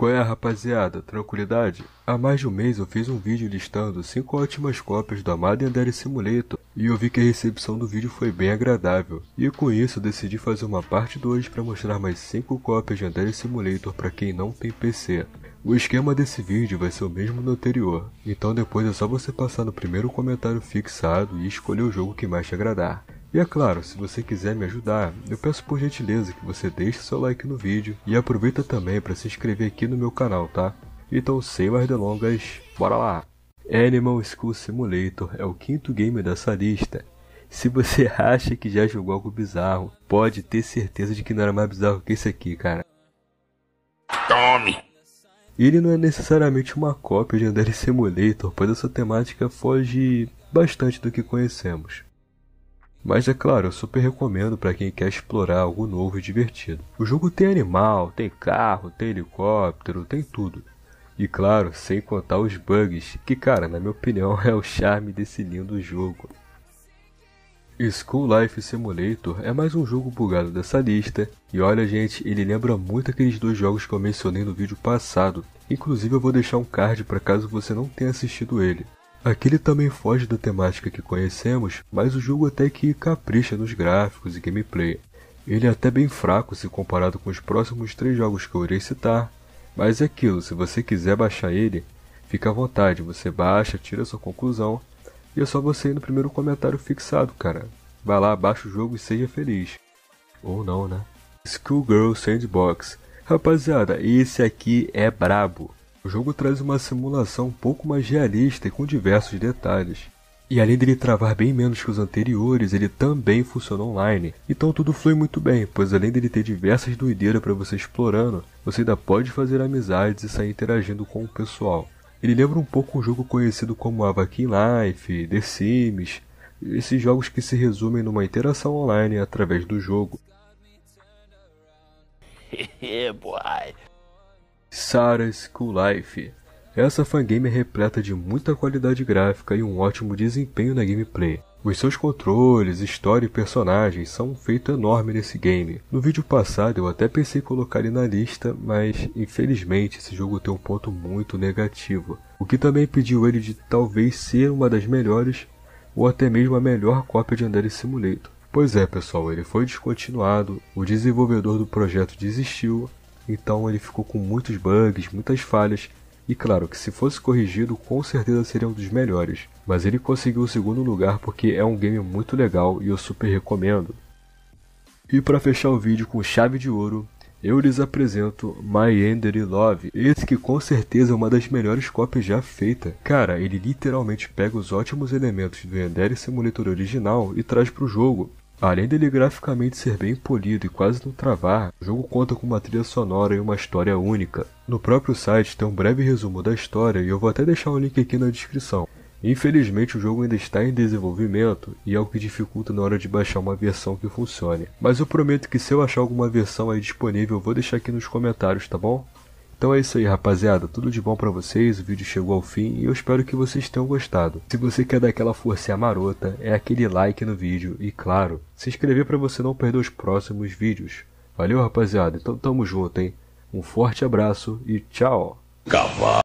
Qual é, a rapaziada? Tranquilidade? Há mais de um mês eu fiz um vídeo listando 5 ótimas cópias do Amado Andere Simulator e eu vi que a recepção do vídeo foi bem agradável. E com isso decidi fazer uma parte 2 para mostrar mais 5 cópias de Andere Simulator para quem não tem PC. O esquema desse vídeo vai ser o mesmo do anterior, então depois é só você passar no primeiro comentário fixado e escolher o jogo que mais te agradar. E é claro, se você quiser me ajudar, eu peço por gentileza que você deixe seu like no vídeo e aproveita também para se inscrever aqui no meu canal, tá? Então, sem mais delongas, bora lá! Animal School Simulator é o quinto game dessa lista. Se você acha que já jogou algo bizarro, pode ter certeza de que não era mais bizarro que esse aqui, cara. Tome! Ele não é necessariamente uma cópia de Android Simulator, pois essa temática foge bastante do que conhecemos. Mas é claro, eu super recomendo para quem quer explorar algo novo e divertido. O jogo tem animal, tem carro, tem helicóptero, tem tudo. E claro, sem contar os bugs, que cara, na minha opinião, é o charme desse lindo jogo. School Life Simulator é mais um jogo bugado dessa lista, e olha gente, ele lembra muito aqueles dois jogos que eu mencionei no vídeo passado, inclusive eu vou deixar um card para caso você não tenha assistido ele. Aqui ele também foge da temática que conhecemos, mas o jogo até que capricha nos gráficos e gameplay. Ele é até bem fraco se comparado com os próximos três jogos que eu irei citar, mas é aquilo, se você quiser baixar ele, fica à vontade, você baixa, tira sua conclusão, e é só você ir no primeiro comentário fixado, cara. Vai lá, baixa o jogo e seja feliz. Ou não, né? Schoolgirl Sandbox. Rapaziada, esse aqui é brabo. O jogo traz uma simulação um pouco mais realista e com diversos detalhes. E além dele travar bem menos que os anteriores, ele também funciona online. Então tudo flui muito bem, pois além dele ter diversas doideiras para você explorando, você ainda pode fazer amizades e sair interagindo com o pessoal. Ele lembra um pouco um jogo conhecido como Avakin Life, The Sims, esses jogos que se resumem numa interação online através do jogo. É, Sarah School Life. Essa fangame é repleta de muita qualidade gráfica e um ótimo desempenho na gameplay. Os seus controles, história e personagens são um feito enorme nesse game. No vídeo passado eu até pensei em colocar ele na lista, mas infelizmente esse jogo tem um ponto muito negativo, o que também pediu ele de talvez ser uma das melhores ou até mesmo a melhor cópia de Andere Simulator. Pois é, pessoal, ele foi descontinuado, o desenvolvedor do projeto desistiu então ele ficou com muitos bugs, muitas falhas, e claro que se fosse corrigido, com certeza seria um dos melhores. Mas ele conseguiu o segundo lugar porque é um game muito legal e eu super recomendo. E para fechar o vídeo com chave de ouro, eu lhes apresento My Ender Love, esse que com certeza é uma das melhores cópias já feita. Cara, ele literalmente pega os ótimos elementos do Ender Simulator original e traz para o jogo. Além dele graficamente ser bem polido e quase não travar, o jogo conta com uma trilha sonora e uma história única. No próprio site tem um breve resumo da história e eu vou até deixar o um link aqui na descrição. Infelizmente o jogo ainda está em desenvolvimento e é o que dificulta na hora de baixar uma versão que funcione. Mas eu prometo que se eu achar alguma versão aí disponível, eu vou deixar aqui nos comentários, tá bom? Então é isso aí, rapaziada. Tudo de bom para vocês. O vídeo chegou ao fim e eu espero que vocês tenham gostado. Se você quer dar aquela força marota, é aquele like no vídeo e, claro, se inscrever para você não perder os próximos vídeos. Valeu, rapaziada. Então tamo junto, hein? Um forte abraço e tchau. Cavalo.